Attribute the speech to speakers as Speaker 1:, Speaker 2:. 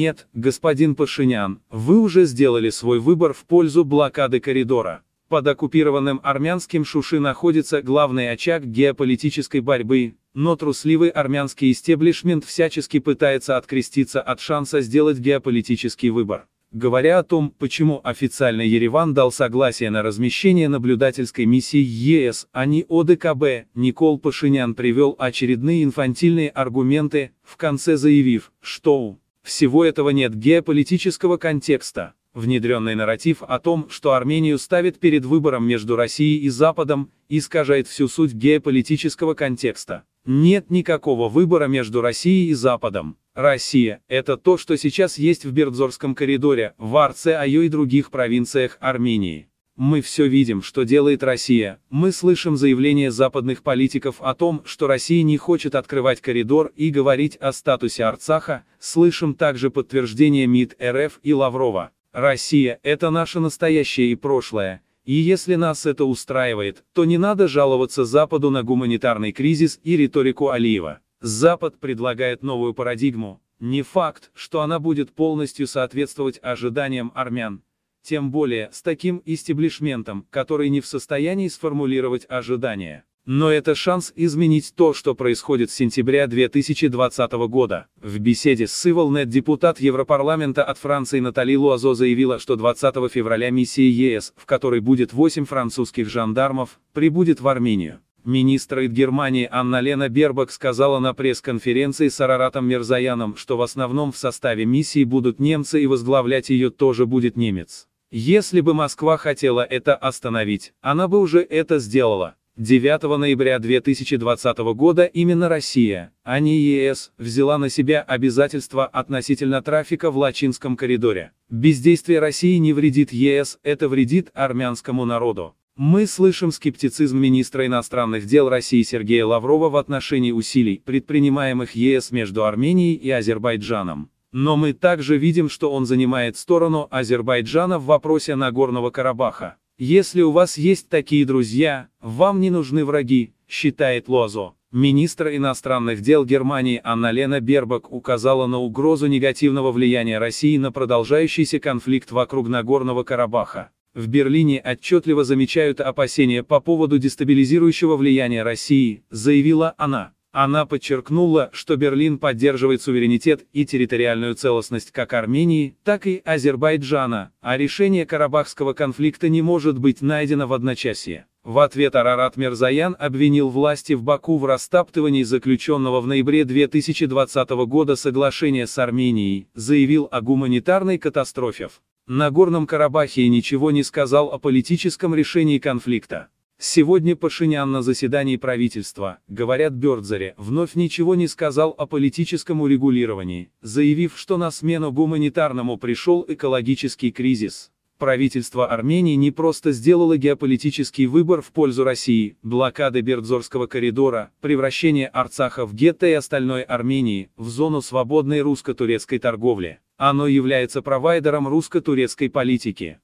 Speaker 1: Нет, господин Пашинян, вы уже сделали свой выбор в пользу блокады коридора. Под оккупированным армянским Шуши находится главный очаг геополитической борьбы, но трусливый армянский истеблишмент всячески пытается откреститься от шанса сделать геополитический выбор. Говоря о том, почему официально Ереван дал согласие на размещение наблюдательской миссии ЕС, а не ОДКБ, Никол Пашинян привел очередные инфантильные аргументы, в конце заявив, что всего этого нет геополитического контекста. Внедренный нарратив о том, что Армению ставит перед выбором между Россией и Западом, искажает всю суть геополитического контекста. Нет никакого выбора между Россией и Западом. Россия – это то, что сейчас есть в Бердзорском коридоре, в Арце, Айо и других провинциях Армении. Мы все видим, что делает Россия, мы слышим заявления западных политиков о том, что Россия не хочет открывать коридор и говорить о статусе Арцаха, слышим также подтверждение МИД РФ и Лаврова. Россия – это наше настоящее и прошлое, и если нас это устраивает, то не надо жаловаться Западу на гуманитарный кризис и риторику Алиева. Запад предлагает новую парадигму. Не факт, что она будет полностью соответствовать ожиданиям армян, тем более с таким истеблишментом, который не в состоянии сформулировать ожидания. Но это шанс изменить то, что происходит с сентября 2020 года. В беседе с Сиволнет депутат Европарламента от Франции Натали Луазо заявила, что 20 февраля миссия ЕС, в которой будет 8 французских жандармов, прибудет в Армению. Министр ИД Германии Анна-Лена Бербак сказала на пресс-конференции с Араратом Мерзаяном, что в основном в составе миссии будут немцы и возглавлять ее тоже будет немец. Если бы Москва хотела это остановить, она бы уже это сделала. 9 ноября 2020 года именно Россия, а не ЕС, взяла на себя обязательства относительно трафика в Лачинском коридоре. Бездействие России не вредит ЕС, это вредит армянскому народу. Мы слышим скептицизм министра иностранных дел России Сергея Лаврова в отношении усилий, предпринимаемых ЕС между Арменией и Азербайджаном. Но мы также видим, что он занимает сторону Азербайджана в вопросе Нагорного Карабаха. Если у вас есть такие друзья, вам не нужны враги, считает Лозо. Министр иностранных дел Германии Анна-Лена Бербак указала на угрозу негативного влияния России на продолжающийся конфликт вокруг Нагорного Карабаха. В Берлине отчетливо замечают опасения по поводу дестабилизирующего влияния России, заявила она. Она подчеркнула, что Берлин поддерживает суверенитет и территориальную целостность как Армении, так и Азербайджана, а решение Карабахского конфликта не может быть найдено в одночасье. В ответ Арарат Мерзаян обвинил власти в Баку в растаптывании заключенного в ноябре 2020 года соглашения с Арменией, заявил о гуманитарной катастрофе. На Горном Карабахе ничего не сказал о политическом решении конфликта. Сегодня Пашинян на заседании правительства, говорят Бёрдзаре, вновь ничего не сказал о политическом урегулировании, заявив, что на смену гуманитарному пришел экологический кризис. Правительство Армении не просто сделало геополитический выбор в пользу России, блокада Бердзорского коридора, превращение Арцаха в гетто и остальной Армении, в зону свободной русско-турецкой торговли. Оно является провайдером русско-турецкой политики.